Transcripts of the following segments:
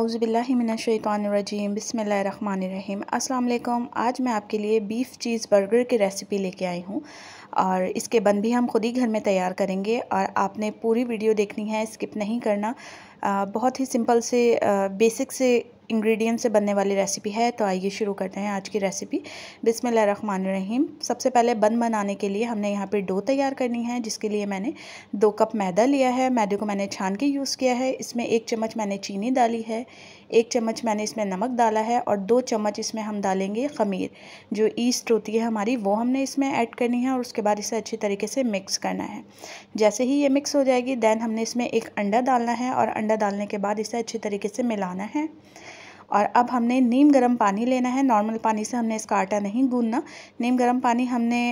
अउज़बिल्लिमिनशैतरजीम बसमीम अल्लाम आज मैं आपके लिए बीफ़ चीज़ बर्गर की रेसिपी लेके आई हूँ और इसके बन भी हम खुद ही घर में तैयार करेंगे और आपने पूरी वीडियो देखनी है स्किप नहीं करना आ, बहुत ही सिंपल से आ, बेसिक से इंग्रेडिएंट से बनने वाली रेसिपी है तो आइए शुरू करते हैं आज की रेसिपी रहीम सबसे पहले बन बनाने के लिए हमने यहाँ पर डो तैयार करनी है जिसके लिए मैंने दो कप मैदा लिया है मैदे को मैंने छान के यूज़ किया है इसमें एक चम्मच मैंने चीनी डाली है एक चम्मच मैंने इसमें नमक डाला है और दो चम्मच इसमें हम डालेंगे खमीर जो ईस्ट होती है हमारी वो हमने इसमें ऐड करनी है और उसके बाद इसे अच्छी तरीके से मिक्स करना है जैसे ही ये मिक्स हो जाएगी दैन हमने इसमें एक अंडा डालना है और अंडा डालने के बाद इसे अच्छी तरीके से मिलाना है और अब हमने नीम गर्म पानी लेना है नॉर्मल पानी से हमने इसका आटा नहीं गूंदना नीम गर्म पानी हमने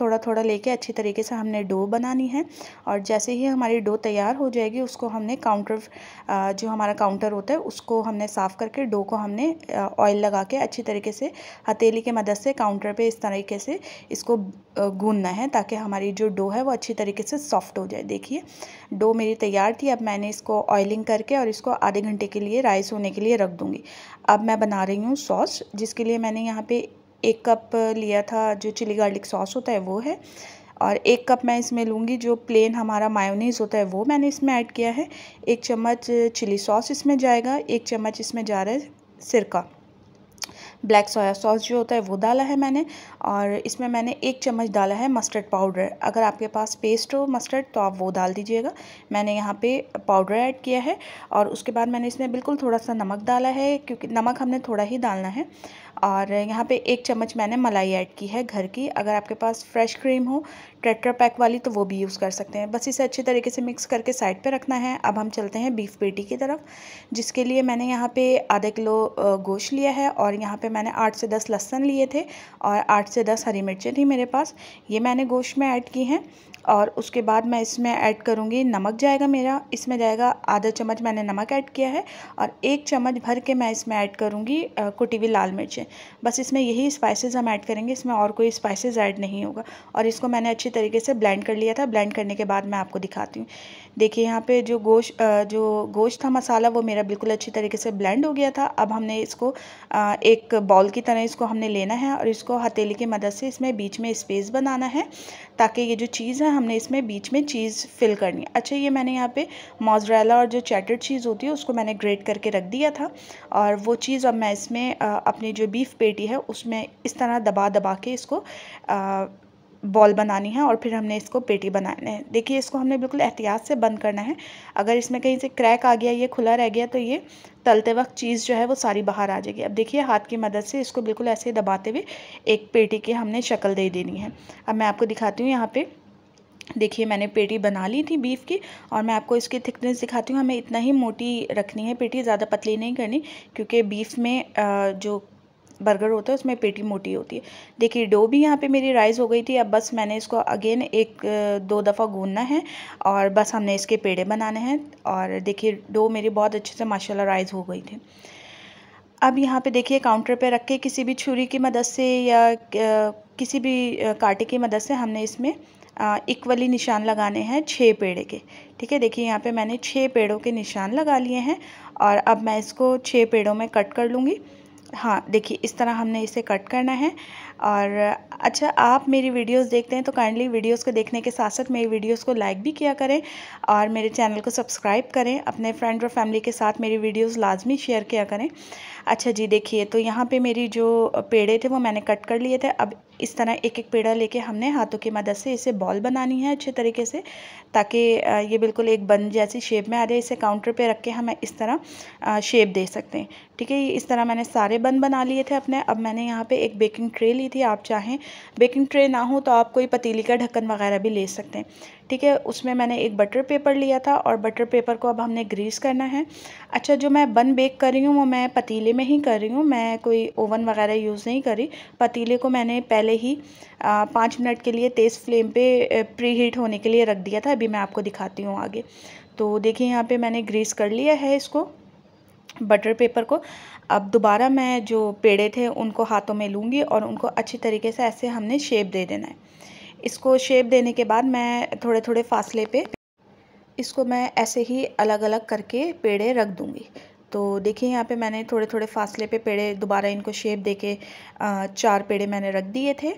थोड़ा थोड़ा लेके अच्छी तरीके से हमने डो बनानी है और जैसे ही हमारी डो तैयार हो जाएगी उसको हमने काउंटर जो हमारा काउंटर होता है उसको हमने साफ़ करके डो को हमने ऑयल लगा के अच्छी तरीके से हथेली के मदद से काउंटर पर इस तरीके से इसको गूंदना है ताकि हमारी जो डो है वो अच्छी तरीके से सॉफ्ट हो जाए देखिए डो मेरी तैयार थी अब मैंने इसको ऑयलिंग करके और इसको आधे घंटे के लिए राइस होने के लिए रख दूँगी अब मैं बना रही हूँ सॉस जिसके लिए मैंने यहाँ पे एक कप लिया था जो चिली गार्लिक सॉस होता है वो है और एक कप मैं इसमें लूँगी जो प्लेन हमारा मायोनीज़ होता है वो मैंने इसमें ऐड किया है एक चम्मच चिली सॉस इसमें जाएगा एक चम्मच इसमें जा रहा है सिरका ब्लैक सोया सॉस जो होता है वो डाला है मैंने और इसमें मैंने एक चम्मच डाला है मस्टर्ड पाउडर अगर आपके पास पेस्ट हो मस्टर्ड तो आप वो डाल दीजिएगा मैंने यहाँ पे पाउडर ऐड किया है और उसके बाद मैंने इसमें बिल्कुल थोड़ा सा नमक डाला है क्योंकि नमक हमने थोड़ा ही डालना है और यहाँ पे एक चम्मच मैंने मलाई ऐड की है घर की अगर आपके पास फ्रेश क्रीम हो ट्रेटर पैक वाली तो वो भी यूज़ कर सकते हैं बस इसे अच्छे तरीके से मिक्स करके साइड पे रखना है अब हम चलते हैं बीफ पेटी की तरफ जिसके लिए मैंने यहाँ पे आधा किलो गोश्त लिया है और यहाँ पे मैंने आठ से दस लहसन लिए थे और आठ से दस हरी मिर्चें थी मेरे पास ये मैंने गोश्त में ऐड की हैं और उसके बाद मैं इसमें ऐड करूँगी नमक जाएगा मेरा इसमें जाएगा आधा चम्मच मैंने नमक ऐड किया है और एक चम्मच भर के मैं इसमें ऐड करूँगी कुटी हुई लाल मिर्चें बस इसमें यही स्पाइसेस हम ऐड करेंगे इसमें और कोई स्पाइसेस ऐड नहीं होगा और इसको मैंने अच्छी तरीके से ब्लेंड कर लिया था ब्लेंड करने के बाद मैं आपको दिखाती हूँ देखिए यहाँ पर जो गोश जो गोश्त था मसाला वो मेरा बिल्कुल अच्छी तरीके से ब्लेंड हो गया था अब हमने इसको एक बॉल की तरह इसको हमने लेना है और इसको हथेली की मदद से इसमें बीच में स्पेस बनाना है ताकि ये जो चीज़ है हमने इसमें बीच में चीज़ फिल करनी है अच्छा ये मैंने यहाँ पे मोजरेला और जो चैटर चीज़ होती है उसको मैंने ग्रेट करके रख दिया था और वो चीज़ अब मैं इसमें अपनी जो बीफ पेटी है उसमें इस तरह दबा दबा के इसको बॉल बनानी है और फिर हमने इसको पेटी बनाने है देखिए इसको हमने बिल्कुल एहतियात से बंद करना है अगर इसमें कहीं से क्रैक आ गया ये खुला रह गया तो ये तलते वक्त चीज़ जो है वो सारी बाहर आ जाएगी अब देखिए हाथ की मदद से इसको बिल्कुल ऐसे दबाते हुए एक पेटी की हमने शक्ल दे देनी है अब मैं आपको दिखाती हूँ यहाँ पर देखिए मैंने पेटी बना ली थी बीफ की और मैं आपको इसकी थिकनेस दिखाती हूँ हमें इतना ही मोटी रखनी है पेटी ज़्यादा पतली नहीं करनी क्योंकि बीफ में जो बर्गर होता है उसमें पेटी मोटी होती है देखिए डो भी यहाँ पे मेरी राइस हो गई थी अब बस मैंने इसको अगेन एक दो दफ़ा गूंदना है और बस हमने इसके पेड़े बनाने हैं और देखिए डो मेरी बहुत अच्छे से माशाल्लाह राइज हो गई थी अब यहाँ पे देखिए काउंटर पे रख के किसी भी छुरी की मदद से या किसी भी कांटे की मदद से हमने इसमें इक्वली निशान लगाने हैं छः पेड़ के ठीक है देखिए यहाँ पे मैंने छः पेड़ों के निशान लगा लिए हैं और अब मैं इसको छः पेड़ों में कट कर लूँगी हाँ देखिए इस तरह हमने इसे कट करना है और अच्छा आप मेरी वीडियोस देखते हैं तो काइंडली वीडियोस को देखने के साथ साथ मेरी वीडियोस को लाइक भी किया करें और मेरे चैनल को सब्सक्राइब करें अपने फ्रेंड और फैमिली के साथ मेरी वीडियोस लाजमी शेयर किया करें अच्छा जी देखिए तो यहाँ पे मेरी जो पेड़े थे वो मैंने कट कर लिए थे अब इस तरह एक एक पेड़ा लेके हमने हाथों की मदद से इसे बॉल बनानी है अच्छे तरीके से ताकि ये बिल्कुल एक बन जैसी शेप में आ जाए इसे काउंटर पे रख के हमें इस तरह शेप दे सकते हैं ठीक है इस तरह मैंने सारे बन बना लिए थे अपने अब मैंने यहाँ पे एक बेकिंग ट्रे ली थी आप चाहें बेकिंग ट्रे ना हो तो आप कोई पतीली का ढक्कन वगैरह भी ले सकते हैं ठीक है उसमें मैंने एक बटर पेपर लिया था और बटर पेपर को अब हमने ग्रीस करना है अच्छा जो मैं बन बेक कर रही हूँ वो मैं पतीले में ही कर रही हूँ मैं कोई ओवन वगैरह यूज़ नहीं करी पतीले को मैंने पहले ही पाँच मिनट के लिए तेज़ फ्लेम पर प्री हीट होने के लिए रख दिया था अभी मैं आपको दिखाती हूँ आगे तो देखिए यहाँ पर मैंने ग्रीस कर लिया है इसको बटर पेपर को अब दोबारा मैं जो पेड़े थे उनको हाथों में लूँगी और उनको अच्छी तरीके से ऐसे हमने शेप दे देना है इसको शेप देने के बाद मैं थोड़े थोड़े फासले पे इसको मैं ऐसे ही अलग अलग करके पेड़े रख दूँगी तो देखिए यहाँ पे मैंने थोड़े थोड़े फासले पे पेड़े दोबारा इनको शेप दे के चार पेड़े मैंने रख दिए थे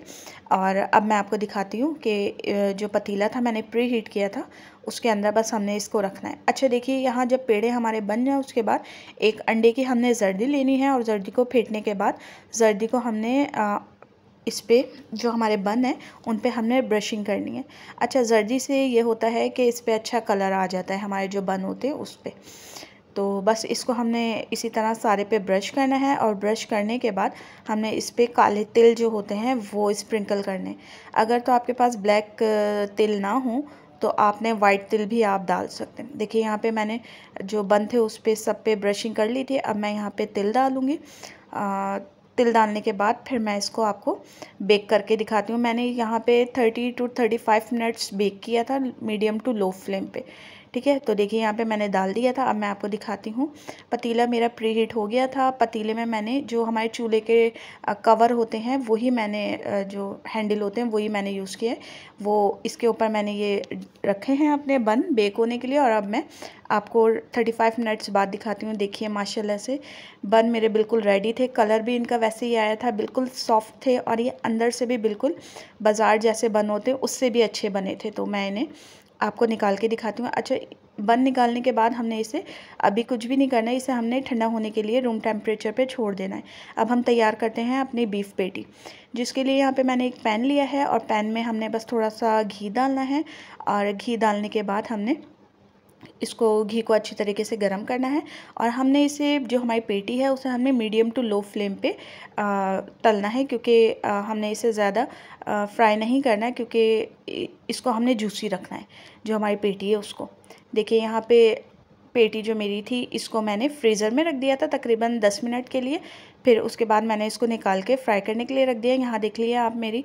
और अब मैं आपको दिखाती हूँ कि जो पतीला था मैंने प्री हीट किया था उसके अंदर बस हमने इसको रखना है अच्छा देखिए यहाँ जब पेड़े हमारे बन जाए उसके बाद एक अंडे की हमने जर्दी लेनी है और जर्दी को फेंटने के बाद जर्दी को हमने इस पर जो हमारे बन हैं उन पर हमने ब्रशिंग करनी है अच्छा जर्दी से ये होता है कि इस पर अच्छा कलर आ जाता है हमारे जो बन होते हैं उस पर तो बस इसको हमने इसी तरह सारे पे ब्रश करना है और ब्रश करने के बाद हमने इस पर काले तिल जो होते हैं वो स्प्रिंकल करने अगर तो आपके पास ब्लैक तिल ना हो तो आपने वाइट तिल भी आप डाल सकते हैं देखिए यहाँ पे मैंने जो बन थे उस पर सब पे ब्रशिंग कर ली थी अब मैं यहाँ पे तिल डालूँगी तिल डालने के बाद फिर मैं इसको आपको बेक करके दिखाती हूँ मैंने यहाँ पे thirty two thirty five minutes bake किया था मीडियम टू लो फ्लेम पे ठीक है तो देखिए यहाँ पे मैंने डाल दिया था अब मैं आपको दिखाती हूँ पतीला मेरा प्री हीट हो गया था पतीले में मैंने जो हमारे चूल्हे के कवर होते हैं वही मैंने जो हैंडल होते हैं वही मैंने यूज़ किए वो इसके ऊपर मैंने ये रखे हैं अपने बन बेक होने के लिए और अब मैं आपको 35 मिनट्स बाद दिखाती हूँ देखिए माशाल्लाह से बन मेरे बिल्कुल रेडी थे कलर भी इनका वैसे ही आया था बिल्कुल सॉफ्ट थे और ये अंदर से भी बिल्कुल बाज़ार जैसे बन होते उससे भी अच्छे बने थे तो मैं इन्हें आपको निकाल के दिखाती हूँ अच्छा बन निकालने के बाद हमने इसे अभी कुछ भी नहीं करना है इसे हमने ठंडा होने के लिए रूम टेम्परेचर पे छोड़ देना है अब हम तैयार करते हैं अपनी बीफ पेटी जिसके लिए यहाँ पे मैंने एक पैन लिया है और पैन में हमने बस थोड़ा सा घी डालना है और घी डालने के बाद हमने इसको घी को अच्छी तरीके से गर्म करना है और हमने इसे जो हमारी पेटी है उसे हमने मीडियम टू लो फ्लेम पे तलना है क्योंकि हमने इसे ज़्यादा फ्राई नहीं करना है क्योंकि इसको हमने जूसी रखना है जो हमारी पेटी है उसको देखिए यहाँ पे पेटी जो मेरी थी इसको मैंने फ्रीज़र में रख दिया था तकरीबन दस मिनट के लिए फिर उसके बाद मैंने इसको निकाल के फ्राई करने के लिए रख दिया यहाँ देख लिया आप मेरी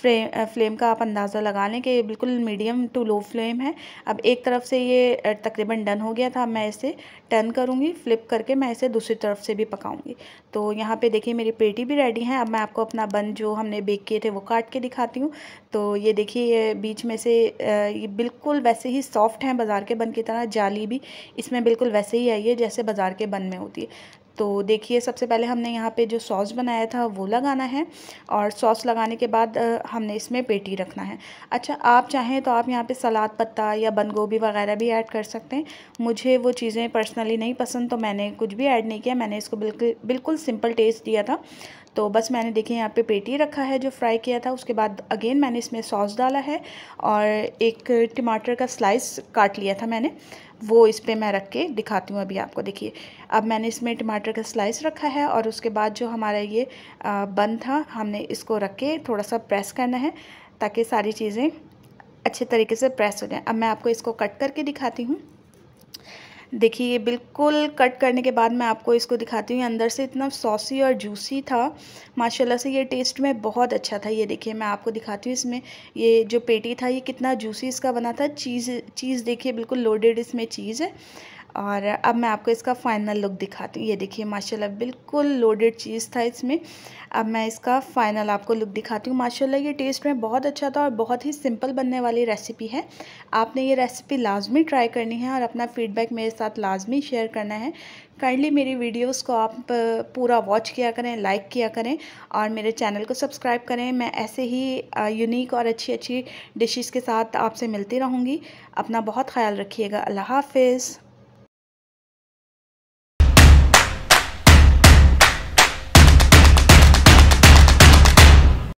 फ्लेम फ्लेम का आप अंदाज़ा लगा लें कि ये बिल्कुल मीडियम टू लो फ्लेम है अब एक तरफ से ये तकरीबन डन हो गया था मैं इसे टर्न करूँगी फ्लिप करके मैं इसे दूसरी तरफ से भी पकाऊँगी तो यहाँ पर देखिए मेरी पेटी भी रेडी है अब मैं आपको अपना बन जो हमने बेक किए थे वो काट के दिखाती हूँ तो ये देखिए ये बीच में से ये बिल्कुल वैसे ही सॉफ्ट हैं बाज़ार के बन की तरह जाली भी इसमें बिल्कुल वैसे ही आई है जैसे बाज़ार के बन में होती है तो देखिए सबसे पहले हमने यहाँ पे जो सॉस बनाया था वो लगाना है और सॉस लगाने के बाद हमने इसमें पेटी रखना है अच्छा आप चाहें तो आप यहाँ पे सलाद पत्ता या बंद गोभी वगैरह भी ऐड कर सकते हैं मुझे वो चीज़ें पर्सनली नहीं पसंद तो मैंने कुछ भी ऐड नहीं किया मैंने इसको बिल्कुल बिल्कुल सिंपल टेस्ट दिया था तो बस मैंने देखिए यहाँ पे पेटी रखा है जो फ्राई किया था उसके बाद अगेन मैंने इसमें सॉस डाला है और एक टमाटर का स्लाइस काट लिया था मैंने वो इस पर मैं रख के दिखाती हूँ अभी आपको देखिए अब मैंने इसमें टमाटर का स्लाइस रखा है और उसके बाद जो हमारा ये बन था हमने इसको रख के थोड़ा सा प्रेस करना है ताकि सारी चीज़ें अच्छे तरीके से प्रेस हो जाए अब मैं आपको इसको कट करके दिखाती हूँ देखिए ये बिल्कुल कट करने के बाद मैं आपको इसको दिखाती हूँ अंदर से इतना सॉसी और जूसी था माशाल्लाह से ये टेस्ट में बहुत अच्छा था ये देखिए मैं आपको दिखाती हूँ इसमें ये जो पेटी था ये कितना जूसी इसका बना था चीज़ चीज़ देखिए बिल्कुल लोडेड इसमें चीज़ है और अब मैं आपको इसका फाइनल लुक दिखाती हूँ ये देखिए माशाल्लाह बिल्कुल लोडेड चीज़ था इसमें अब मैं इसका फाइनल आपको लुक दिखाती हूँ माशाल्लाह ये टेस्ट में बहुत अच्छा था और बहुत ही सिंपल बनने वाली रेसिपी है आपने ये रेसिपी लाजमी ट्राई करनी है और अपना फ़ीडबैक मेरे साथ लाजमी शेयर करना है काइंडली मेरी वीडियोस को आप पूरा वॉच किया करें लाइक किया करें और मेरे चैनल को सब्सक्राइब करें मैं ऐसे ही यूनिक और अच्छी अच्छी डिशेस के साथ आपसे मिलती रहूँगी अपना बहुत ख्याल रखिएगा अल्लाह हाफिज़